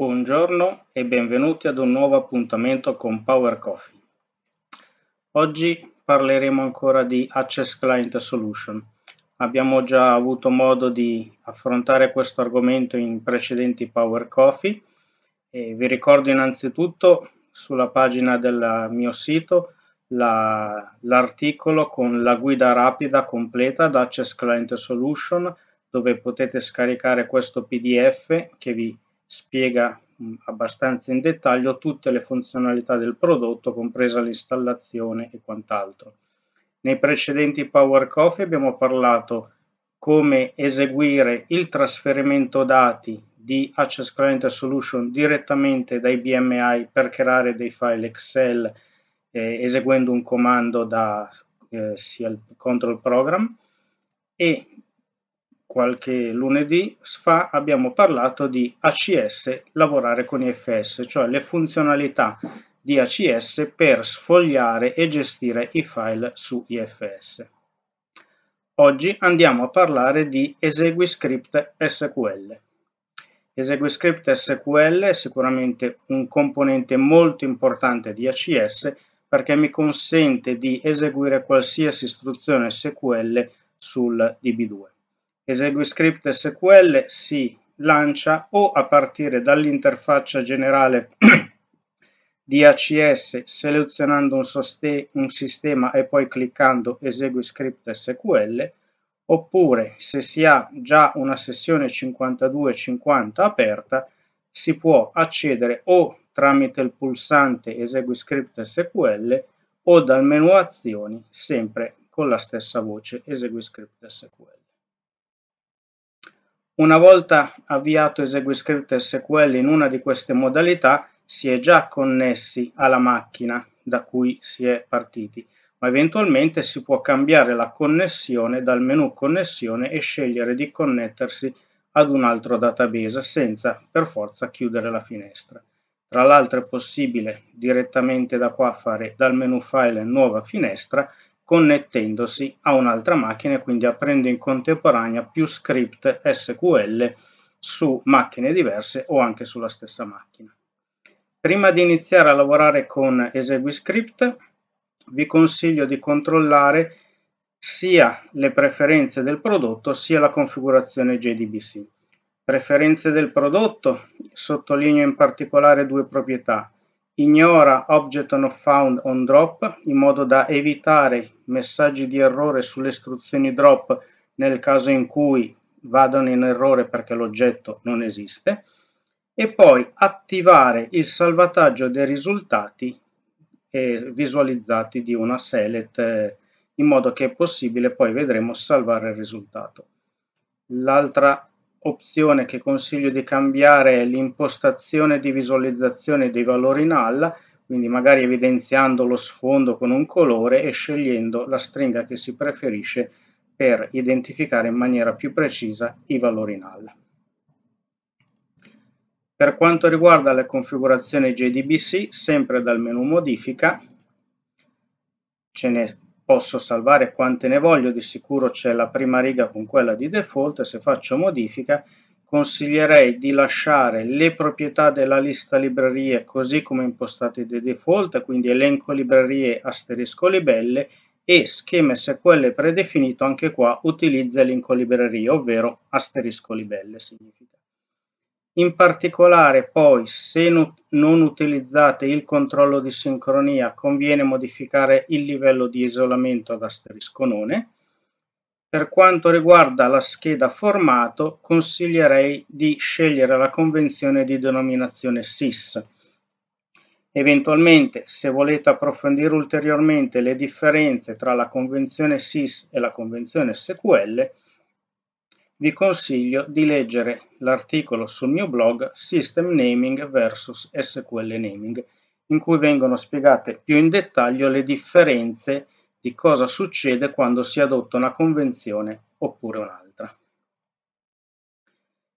Buongiorno e benvenuti ad un nuovo appuntamento con Power Coffee. Oggi parleremo ancora di Access Client Solution. Abbiamo già avuto modo di affrontare questo argomento in precedenti Power Coffee e vi ricordo innanzitutto sulla pagina del mio sito l'articolo la, con la guida rapida completa ad Access Client Solution dove potete scaricare questo PDF che vi spiega mm, abbastanza in dettaglio tutte le funzionalità del prodotto, compresa l'installazione e quant'altro. Nei precedenti Power Coffee abbiamo parlato come eseguire il trasferimento dati di Access Client Solution direttamente dai BMI per creare dei file Excel eh, eseguendo un comando da eh, sia il control program e qualche lunedì fa abbiamo parlato di ACS lavorare con IFS, cioè le funzionalità di ACS per sfogliare e gestire i file su IFS. Oggi andiamo a parlare di EseguiScript SQL. EseguiScript SQL è sicuramente un componente molto importante di ACS perché mi consente di eseguire qualsiasi istruzione SQL sul DB2. Esegui script SQL, si lancia o a partire dall'interfaccia generale di ACS selezionando un, un, sistema e poi cliccando esegui script SQL oppure se si ha già una sessione 5250 aperta si può accedere o tramite il pulsante esegui script SQL o dal menu azioni sempre con la stessa voce esegui script SQL. Una volta avviato EseguiScript SQL in una di queste modalità si è già connessi alla macchina da cui si è partiti, ma eventualmente si può cambiare la connessione dal menu connessione e scegliere di connettersi ad un altro database senza per forza chiudere la finestra. Tra l'altro è possibile direttamente da qua fare dal menu file nuova finestra connettendosi a un'altra macchina e quindi aprendo in contemporanea più script SQL su macchine diverse o anche sulla stessa macchina. Prima di iniziare a lavorare con EseguiScript vi consiglio di controllare sia le preferenze del prodotto sia la configurazione JDBC. Preferenze del prodotto, sottolineo in particolare due proprietà, Ignora "Object not found on drop" in modo da evitare messaggi di errore sulle istruzioni drop nel caso in cui vadano in errore perché l'oggetto non esiste e poi attivare il salvataggio dei risultati eh, visualizzati di una select eh, in modo che è possibile poi vedremo salvare il risultato. L'altra opzione che consiglio di cambiare è l'impostazione di visualizzazione dei valori null, quindi magari evidenziando lo sfondo con un colore e scegliendo la stringa che si preferisce per identificare in maniera più precisa i valori null. Per quanto riguarda le configurazioni JDBC, sempre dal menu modifica, ce ne posso salvare quante ne voglio, di sicuro c'è la prima riga con quella di default se faccio modifica consiglierei di lasciare le proprietà della lista librerie così come impostate di default, quindi elenco librerie asterisco libelle e schema SQL predefinito anche qua utilizza elenco librerie, ovvero asterisco libelle significa. In particolare poi, se non utilizzate il controllo di sincronia, conviene modificare il livello di isolamento ad asterisconone. Per quanto riguarda la scheda formato, consiglierei di scegliere la convenzione di denominazione SIS. Eventualmente, se volete approfondire ulteriormente le differenze tra la convenzione SIS e la convenzione SQL, vi consiglio di leggere l'articolo sul mio blog System Naming vs SQL Naming, in cui vengono spiegate più in dettaglio le differenze di cosa succede quando si adotta una convenzione oppure un'altra.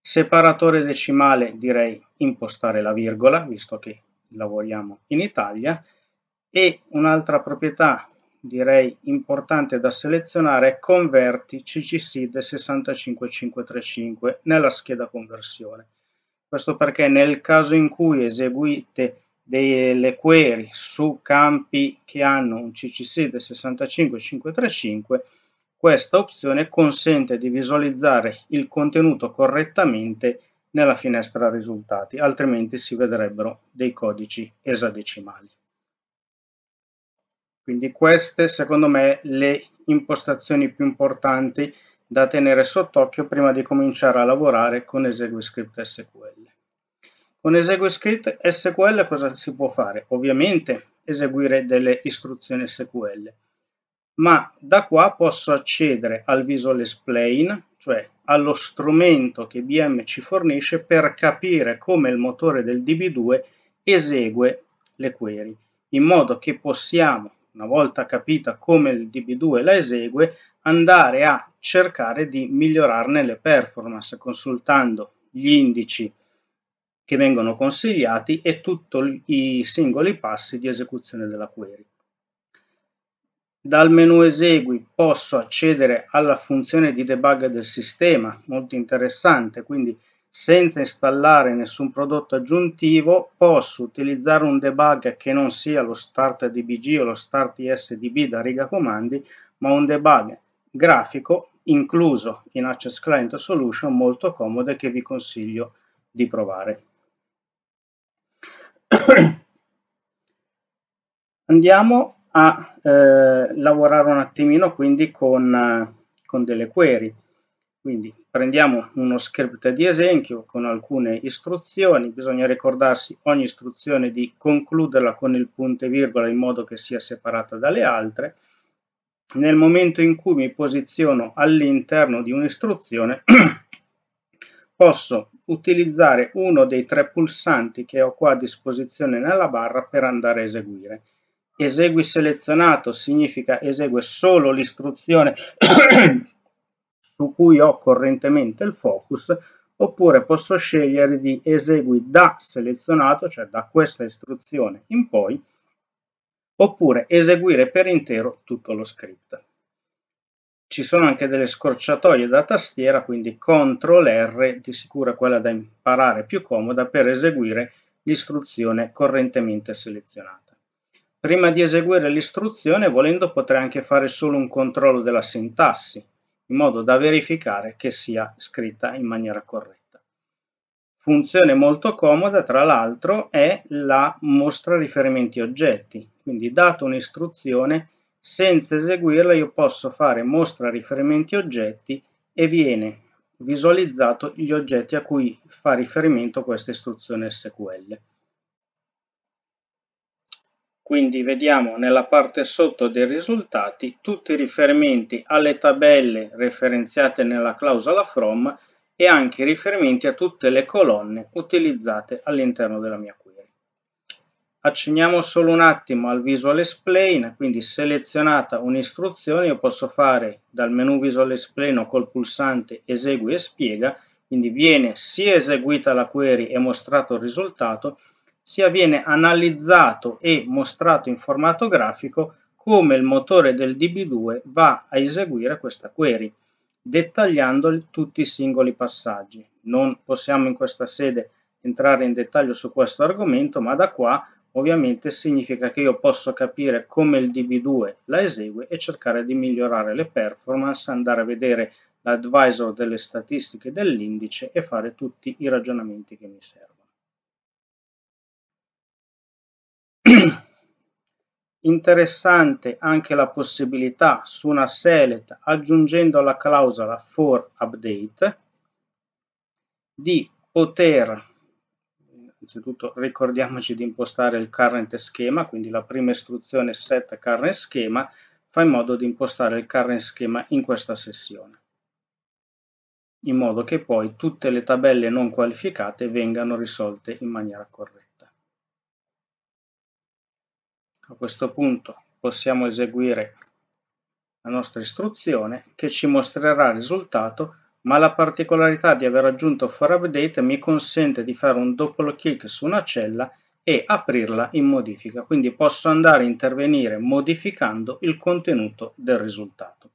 Separatore decimale direi impostare la virgola, visto che la vogliamo in Italia, e un'altra proprietà direi importante da selezionare è converti CCSID 65535 nella scheda conversione. Questo perché nel caso in cui eseguite delle query su campi che hanno un CCSID 65535, questa opzione consente di visualizzare il contenuto correttamente nella finestra risultati, altrimenti si vedrebbero dei codici esadecimali. Quindi queste secondo me le impostazioni più importanti da tenere sott'occhio prima di cominciare a lavorare con EseguiScript SQL. Con EseguiScript SQL cosa si può fare? Ovviamente eseguire delle istruzioni SQL, ma da qua posso accedere al Visual Explain, cioè allo strumento che IBM ci fornisce per capire come il motore del DB2 esegue le query, in modo che possiamo una volta capita come il DB2 la esegue, andare a cercare di migliorarne le performance consultando gli indici che vengono consigliati e tutti i singoli passi di esecuzione della query. Dal menu esegui posso accedere alla funzione di debug del sistema, molto interessante, quindi senza installare nessun prodotto aggiuntivo posso utilizzare un debug che non sia lo start dbg o lo start isdb da riga comandi ma un debug grafico incluso in Access Client Solution molto comodo e che vi consiglio di provare. Andiamo a eh, lavorare un attimino quindi con, eh, con delle query. Quindi prendiamo uno script di esempio con alcune istruzioni, bisogna ricordarsi ogni istruzione di concluderla con il punto e virgola in modo che sia separata dalle altre. Nel momento in cui mi posiziono all'interno di un'istruzione posso utilizzare uno dei tre pulsanti che ho qua a disposizione nella barra per andare a eseguire. Esegui selezionato significa esegue solo l'istruzione su cui ho correntemente il focus oppure posso scegliere di esegui da selezionato, cioè da questa istruzione in poi, oppure eseguire per intero tutto lo script. Ci sono anche delle scorciatoie da tastiera, quindi CTRL R di sicuro è quella da imparare più comoda per eseguire l'istruzione correntemente selezionata. Prima di eseguire l'istruzione, volendo, potrei anche fare solo un controllo della sintassi, in modo da verificare che sia scritta in maniera corretta. Funzione molto comoda, tra l'altro, è la mostra riferimenti oggetti, quindi dato un'istruzione, senza eseguirla io posso fare mostra riferimenti oggetti e viene visualizzato gli oggetti a cui fa riferimento questa istruzione SQL. Quindi vediamo nella parte sotto dei risultati tutti i riferimenti alle tabelle referenziate nella clausola from e anche i riferimenti a tutte le colonne utilizzate all'interno della mia query. Accenniamo solo un attimo al Visual Explain, quindi selezionata un'istruzione io posso fare dal menu Visual Explain o col pulsante Esegui e spiega, quindi viene sia eseguita la query e mostrato il risultato, sia viene analizzato e mostrato in formato grafico come il motore del DB2 va a eseguire questa query, dettagliando tutti i singoli passaggi. Non possiamo in questa sede entrare in dettaglio su questo argomento, ma da qua ovviamente significa che io posso capire come il DB2 la esegue e cercare di migliorare le performance, andare a vedere l'advisor delle statistiche dell'indice e fare tutti i ragionamenti che mi servono. Interessante anche la possibilità su una select aggiungendo la clausola for update di poter innanzitutto ricordiamoci di impostare il current schema, quindi la prima istruzione set current schema fa in modo di impostare il current schema in questa sessione, in modo che poi tutte le tabelle non qualificate vengano risolte in maniera corretta. A questo punto possiamo eseguire la nostra istruzione che ci mostrerà il risultato ma la particolarità di aver aggiunto for update mi consente di fare un doppio clic su una cella e aprirla in modifica, quindi posso andare a intervenire modificando il contenuto del risultato.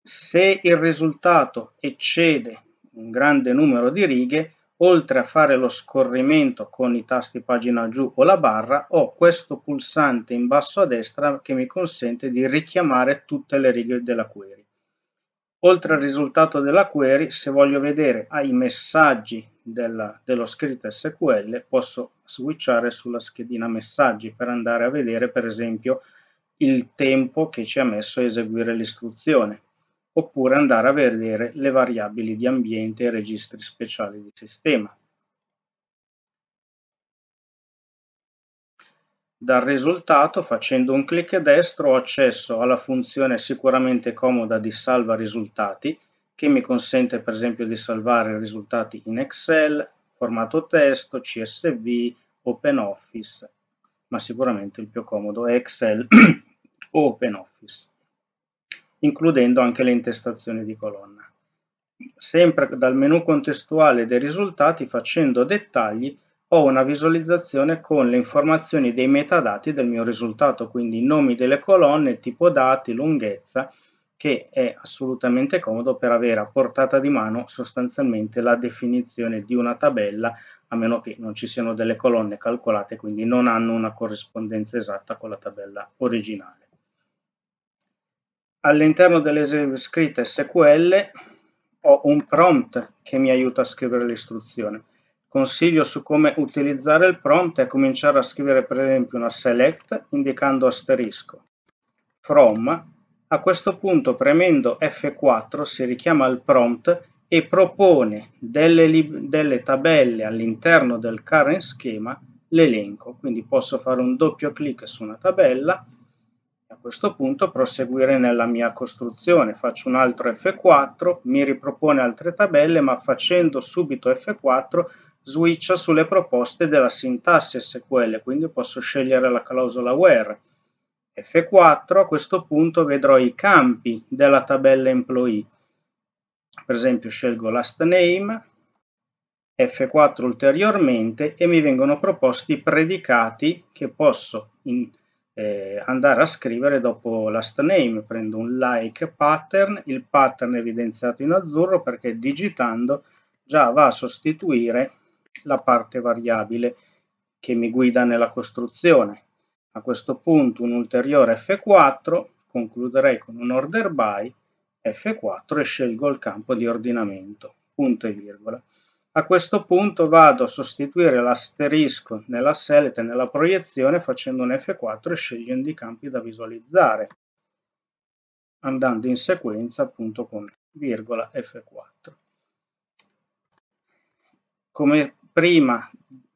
Se il risultato eccede un grande numero di righe, oltre a fare lo scorrimento con i tasti pagina giù o la barra, ho questo pulsante in basso a destra che mi consente di richiamare tutte le righe della query. Oltre al risultato della query, se voglio vedere ai messaggi della, dello scritto SQL, posso switchare sulla schedina messaggi per andare a vedere, per esempio, il tempo che ci ha messo a eseguire l'istruzione oppure andare a vedere le variabili di ambiente e registri speciali di sistema. Dal risultato, facendo un clic destro, ho accesso alla funzione sicuramente comoda di salva risultati, che mi consente per esempio di salvare risultati in Excel, formato testo, CSV, OpenOffice, ma sicuramente il più comodo è Excel o OpenOffice includendo anche le intestazioni di colonna. Sempre dal menu contestuale dei risultati facendo dettagli ho una visualizzazione con le informazioni dei metadati del mio risultato, quindi i nomi delle colonne, tipo dati, lunghezza, che è assolutamente comodo per avere a portata di mano sostanzialmente la definizione di una tabella, a meno che non ci siano delle colonne calcolate, quindi non hanno una corrispondenza esatta con la tabella originale all'interno delle scritte SQL ho un prompt che mi aiuta a scrivere l'istruzione. Consiglio su come utilizzare il prompt è cominciare a scrivere per esempio una select indicando asterisco from. A questo punto premendo F4 si richiama il prompt e propone delle, delle tabelle all'interno del current schema l'elenco. Quindi posso fare un doppio clic su una tabella questo punto proseguire nella mia costruzione, faccio un altro F4, mi ripropone altre tabelle, ma facendo subito F4 switcha sulle proposte della sintassi SQL, quindi posso scegliere la clausola where. F4, a questo punto vedrò i campi della tabella employee. Per esempio scelgo last name, F4 ulteriormente e mi vengono proposti i predicati che posso in, eh, andare a scrivere dopo last name. Prendo un like pattern, il pattern evidenziato in azzurro perché digitando già va a sostituire la parte variabile che mi guida nella costruzione. A questo punto un ulteriore F4, concluderei con un order by F4 e scelgo il campo di ordinamento, punto e virgola. A questo punto vado a sostituire l'asterisco nella select e nella proiezione facendo un F4 e scegliendo i campi da visualizzare, andando in sequenza appunto con virgola F4. Come prima,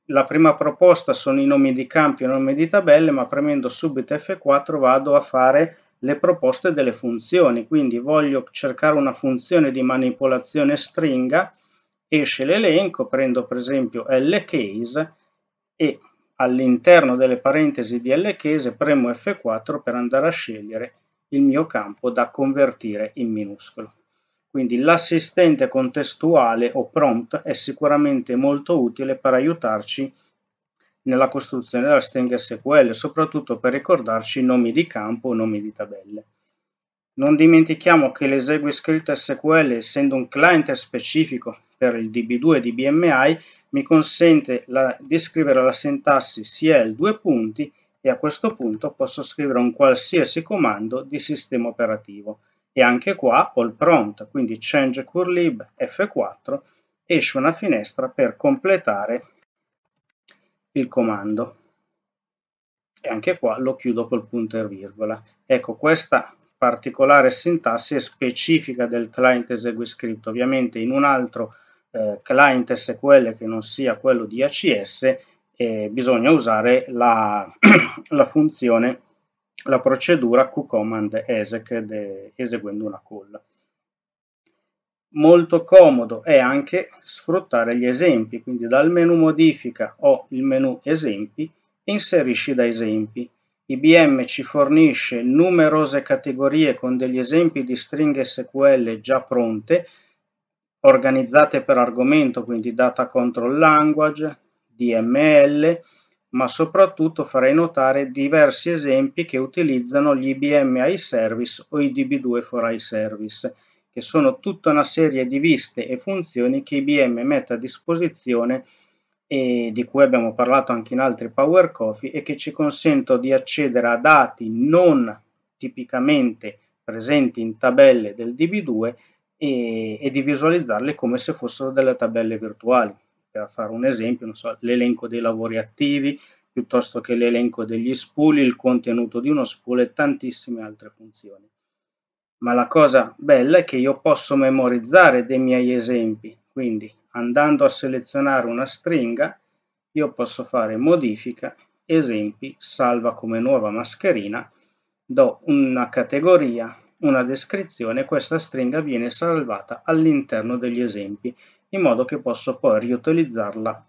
la prima proposta sono i nomi di campi e nomi di tabelle, ma premendo subito F4 vado a fare le proposte delle funzioni, quindi voglio cercare una funzione di manipolazione stringa, esce l'elenco, prendo per esempio lcase e all'interno delle parentesi di lcase premo F4 per andare a scegliere il mio campo da convertire in minuscolo. Quindi l'assistente contestuale o prompt è sicuramente molto utile per aiutarci nella costruzione della stringa SQL, soprattutto per ricordarci nomi di campo o nomi di tabelle. Non dimentichiamo che l'esegue scritto SQL, essendo un client specifico per il DB2 e DBMI, mi consente la, di scrivere la sintassi sia il due punti e a questo punto posso scrivere un qualsiasi comando di sistema operativo. E anche qua ho il prompt, quindi change curlib F4, esce una finestra per completare il comando. E anche qua lo chiudo col punto e virgola. Ecco, questa particolare sintassi e specifica del client esegui Ovviamente in un altro eh, client SQL che non sia quello di ACS eh, bisogna usare la, la, funzione, la procedura qcommand esec eseguendo una call. Molto comodo è anche sfruttare gli esempi, quindi dal menu modifica o il menu esempi inserisci da esempi IBM ci fornisce numerose categorie con degli esempi di stringhe SQL già pronte, organizzate per argomento, quindi data control language, DML, ma soprattutto farei notare diversi esempi che utilizzano gli IBM iService o i DB2 for iService, che sono tutta una serie di viste e funzioni che IBM mette a disposizione e di cui abbiamo parlato anche in altri Power Coffee e che ci consentono di accedere a dati non tipicamente presenti in tabelle del DB2 e, e di visualizzarle come se fossero delle tabelle virtuali. Per fare un esempio, so, l'elenco dei lavori attivi piuttosto che l'elenco degli spuli, il contenuto di uno spool e tantissime altre funzioni. Ma la cosa bella è che io posso memorizzare dei miei esempi, quindi andando a selezionare una stringa io posso fare modifica, esempi, salva come nuova mascherina, do una categoria, una descrizione e questa stringa viene salvata all'interno degli esempi in modo che posso poi riutilizzarla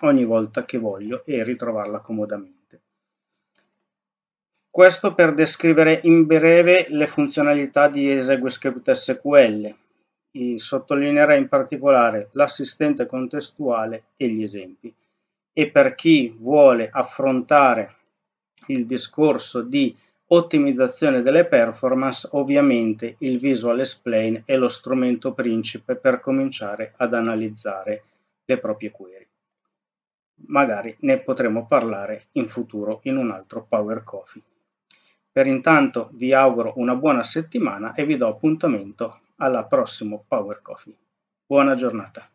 ogni volta che voglio e ritrovarla comodamente. Questo per descrivere in breve le funzionalità di ExegueScript SQL sottolineerei in particolare l'assistente contestuale e gli esempi. E per chi vuole affrontare il discorso di ottimizzazione delle performance, ovviamente il Visual Explain è lo strumento principe per cominciare ad analizzare le proprie query. Magari ne potremo parlare in futuro in un altro Power Coffee. Per intanto vi auguro una buona settimana e vi do appuntamento alla prossima Power Coffee. Buona giornata.